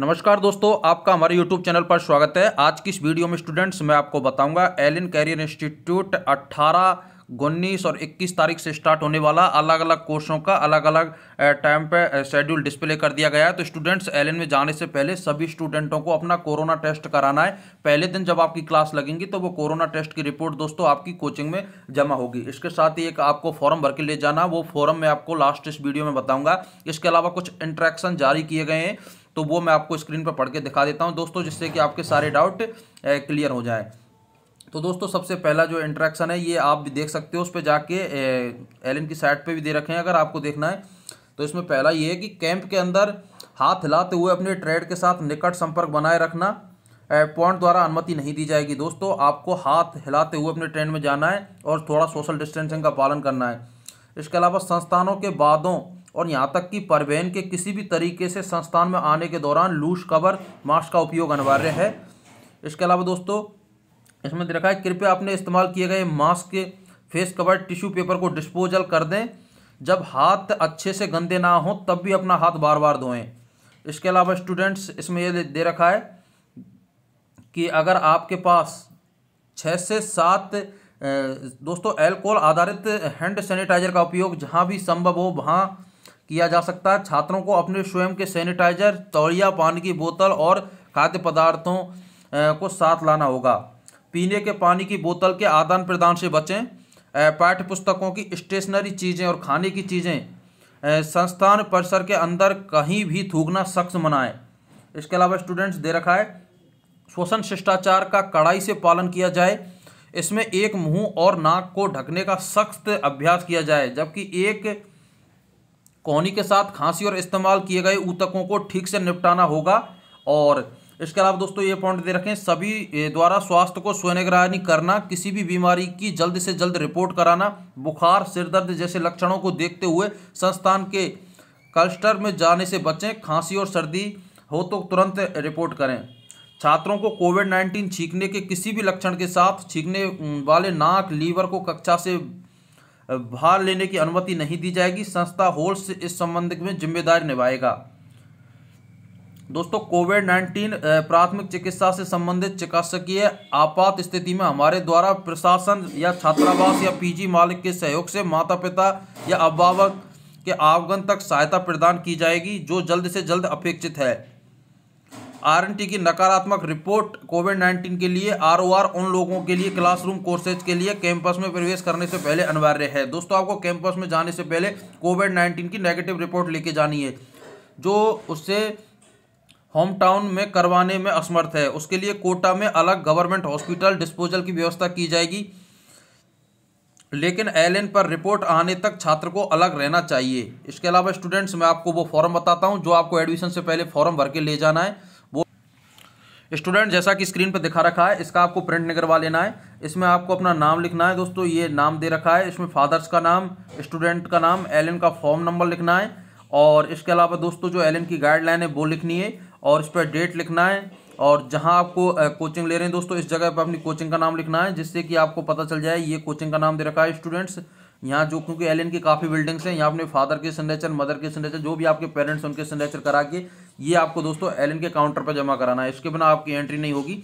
नमस्कार दोस्तों आपका हमारे YouTube चैनल पर स्वागत है आज की इस वीडियो में स्टूडेंट्स मैं आपको बताऊंगा एलिन कैरियर इंस्टीट्यूट 18 उन्नीस और 21 तारीख से स्टार्ट होने वाला अलग अलग कोर्सों का अलग अलग टाइम पे शेड्यूल डिस्प्ले कर दिया गया है तो स्टूडेंट्स एलिन में जाने से पहले सभी स्टूडेंटों को अपना कोरोना टेस्ट कराना है पहले दिन जब आपकी क्लास लगेंगी तो वो कोरोना टेस्ट की रिपोर्ट दोस्तों आपकी कोचिंग में जमा होगी इसके साथ ही एक आपको फॉर्म भर के ले जाना वो फॉर्म मैं आपको लास्ट इस वीडियो में बताऊँगा इसके अलावा कुछ इंट्रैक्शन जारी किए गए हैं तो वो मैं आपको स्क्रीन पर पढ़ के दिखा देता हूँ दोस्तों जिससे कि आपके सारे डाउट क्लियर हो जाए तो दोस्तों सबसे पहला जो इंट्रैक्शन है ये आप भी देख सकते हो उस पर जाके एल की साइड पर भी दे रखे हैं अगर आपको देखना है तो इसमें पहला ये है कि कैंप के अंदर हाथ हिलाते हुए अपने ट्रेड के साथ निकट संपर्क बनाए रखना पॉइंट द्वारा अनुमति नहीं दी जाएगी दोस्तों आपको हाथ हिलाते हुए अपने ट्रेंड में जाना है और थोड़ा सोशल डिस्टेंसिंग का पालन करना है इसके अलावा संस्थानों के बादों और यहाँ तक कि परवेन के किसी भी तरीके से संस्थान में आने के दौरान लूज कवर मास्क का उपयोग अनिवार्य है इसके अलावा दोस्तों इसमें दे रखा है कृपया अपने इस्तेमाल किए गए मास्क के फेस कवर टिश्यू पेपर को डिस्पोजल कर दें जब हाथ अच्छे से गंदे ना हों तब भी अपना हाथ बार बार धोएं इसके अलावा स्टूडेंट्स इसमें यह दे रखा है कि अगर आपके पास छः से सात दोस्तों एल्कोहल आधारित हैंड सैनिटाइजर का उपयोग जहाँ भी संभव हो वहाँ किया जा सकता है छात्रों को अपने स्वयं के सैनिटाइजर तौलिया पानी की बोतल और खाद्य पदार्थों को साथ लाना होगा पीने के पानी की बोतल के आदान प्रदान से बचें पाठ्य पुस्तकों की स्टेशनरी चीज़ें और खाने की चीज़ें संस्थान परिसर के अंदर कहीं भी थूकना सख्त मनाएं इसके अलावा स्टूडेंट्स दे रखा है श्वसन शिष्टाचार का कड़ाई से पालन किया जाए इसमें एक मुंह और नाक को ढकने का सख्त अभ्यास किया जाए जबकि एक कोहनी के साथ खांसी और इस्तेमाल किए गए ऊतकों को ठीक से निपटाना होगा और इसके अलावा दोस्तों ये पॉइंट दे रखें सभी द्वारा स्वास्थ्य को निगरानी करना किसी भी बीमारी की जल्द से जल्द रिपोर्ट कराना बुखार सिरदर्द जैसे लक्षणों को देखते हुए संस्थान के क्लस्टर में जाने से बचें खांसी और सर्दी हो तो तुरंत रिपोर्ट करें छात्रों को कोविड नाइन्टीन छींकने के किसी भी लक्षण के साथ छींकने वाले नाक लीवर को कक्षा से भार लेने की अनुमति नहीं दी जाएगी संस्था होल्स इस संबंध में जिम्मेदारी निभाएगा दोस्तों कोविड नाइन्टीन प्राथमिक चिकित्सा से संबंधित चिकित्सकीय आपात स्थिति में हमारे द्वारा प्रशासन या छात्रावास या पीजी मालिक के सहयोग से माता पिता या अभिभावक के आवगन तक सहायता प्रदान की जाएगी जो जल्द से जल्द अपेक्षित है आरएनटी की नकारात्मक रिपोर्ट कोविड 19 के लिए आरओआर उन लोगों के लिए क्लासरूम कोर्सेज के लिए कैंपस में प्रवेश करने से पहले अनिवार्य है दोस्तों आपको कैंपस में जाने से पहले कोविड 19 की नेगेटिव रिपोर्ट लेके जानी है जो उससे होम टाउन में करवाने में असमर्थ है उसके लिए कोटा में अलग गवर्नमेंट हॉस्पिटल डिस्पोजल की व्यवस्था की जाएगी लेकिन एल पर रिपोर्ट आने तक छात्र को अलग रहना चाहिए इसके अलावा स्टूडेंट्स मैं आपको वो फॉर्म बताता हूँ जो आपको एडमिशन से पहले फॉर्म भर के ले जाना है स्टूडेंट जैसा कि स्क्रीन पर दिखा रखा है इसका आपको प्रिंट निकलवा लेना है इसमें आपको अपना नाम लिखना है दोस्तों ये नाम दे रखा है इसमें फादर्स का नाम स्टूडेंट का नाम एल का फॉर्म नंबर लिखना है और इसके अलावा दोस्तों जो एल की गाइडलाइन है वो लिखनी है और इस पर डेट लिखना है और जहाँ आपको कोचिंग ले रहे हैं दोस्तों इस जगह पर अपनी कोचिंग का नाम लिखना है जिससे कि आपको पता चल जाए ये कोचिंग का नाम दे रखा है स्टूडेंट्स यहाँ जो क्योंकि एल के काफ़ी बिल्डिंग्स हैं यहाँ अपने फादर के सिग्नेचर मदर के सिग्नेचर जो भी आपके पेरेंट्स उनके सिग्नेचर करा के ये आपको दोस्तों एल के काउंटर पर जमा कराना है इसके बिना आपकी एंट्री नहीं होगी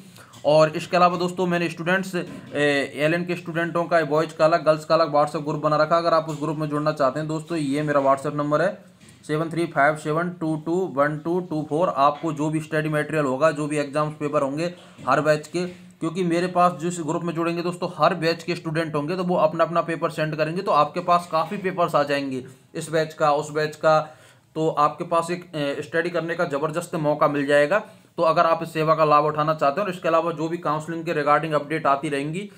और इसके अलावा दोस्तों मैंने स्टूडेंट्स एल के स्टूडेंटों का बॉयज़ का अलग गर्ल्स का अलग व्हाट्सअप ग्रुप बना रखा अगर आप उस ग्रुप में जुड़ना चाहते हैं दोस्तों ये मेरा व्हाट्सअप नंबर है seven three five seven two two one two two four आपको जो भी स्टडी मटेरियल होगा जो भी एग्जाम्स पेपर होंगे हर बैच के क्योंकि मेरे पास जिस ग्रुप में जुड़ेंगे दोस्तों हर बैच के स्टूडेंट होंगे तो वो अपना अपना पेपर सेंड करेंगे तो आपके पास काफ़ी पेपर्स आ जाएंगे इस बैच का उस बैच का तो आपके पास एक स्टडी करने का ज़बरदस्त मौका मिल जाएगा तो अगर आप इस सेवा का लाभ उठाना चाहते हैं और इसके अलावा जो भी काउंसलिंग के रिगार्डिंग अपडेट आती रहेंगी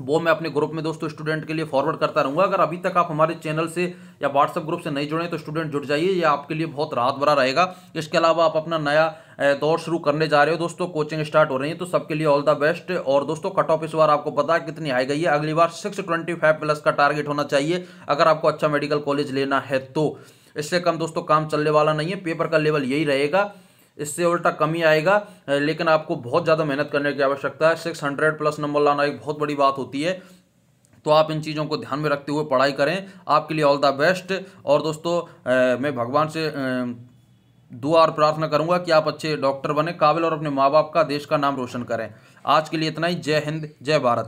वो मैं अपने ग्रुप में दोस्तों स्टूडेंट के लिए फॉरवर्ड करता रहूँगा अगर अभी तक आप हमारे चैनल से या व्हाट्सअप ग्रुप से नहीं जुड़े तो स्टूडेंट जुड़ जाइए ये आपके लिए बहुत राहत भरा रहेगा इसके अलावा आप अपना नया दौर शुरू करने जा रहे हो दोस्तों कोचिंग स्टार्ट हो रही है तो सबके लिए ऑल द बेस्ट और दोस्तों कट ऑफ इस बार आपको पता है कितनी आई गई है अगली बार सिक्स ट्वेंटी फाइव प्लस का टारगेट होना चाहिए अगर आपको अच्छा मेडिकल कॉलेज लेना है तो इससे कम दोस्तों काम चलने वाला नहीं है पेपर का लेवल यही रहेगा इससे उल्टा कमी आएगा लेकिन आपको बहुत ज़्यादा मेहनत करने की आवश्यकता है सिक्स हंड्रेड प्लस नंबर लाना एक बहुत बड़ी बात होती है तो आप इन चीज़ों को ध्यान में रखते हुए पढ़ाई करें आपके लिए ऑल द बेस्ट और दोस्तों मैं भगवान से दुआ और प्रार्थना करूंगा कि आप अच्छे डॉक्टर बने काबिल और अपने माँ बाप का देश का नाम रोशन करें आज के लिए इतना ही जय हिंद जय भारत